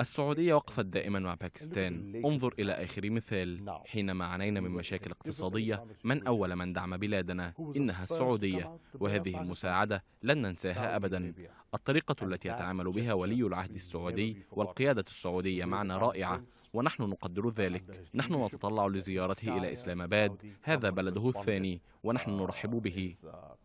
السعودية وقفت دائما مع باكستان انظر إلى آخر مثال حينما عانينا من مشاكل اقتصادية من أول من دعم بلادنا إنها السعودية وهذه المساعدة لن ننساها أبدا الطريقة التي يتعامل بها ولي العهد السعودي والقيادة السعودية معنا رائعة ونحن نقدر ذلك نحن نتطلع لزيارته إلى إسلام آباد هذا بلده الثاني ونحن نرحب به uh,